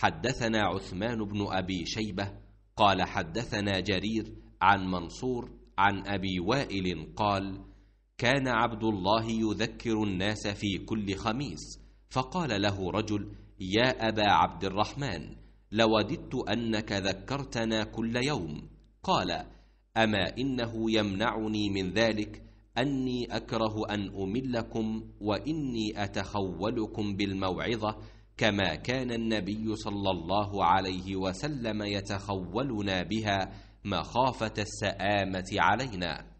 حدثنا عثمان بن أبي شيبة قال حدثنا جرير عن منصور عن أبي وائل قال كان عبد الله يذكر الناس في كل خميس فقال له رجل يا أبا عبد الرحمن لوددت أنك ذكرتنا كل يوم قال أما إنه يمنعني من ذلك أني أكره أن أملكم وإني أتخولكم بالموعظة كما كان النبي صلى الله عليه وسلم يتخولنا بها مخافه السامه علينا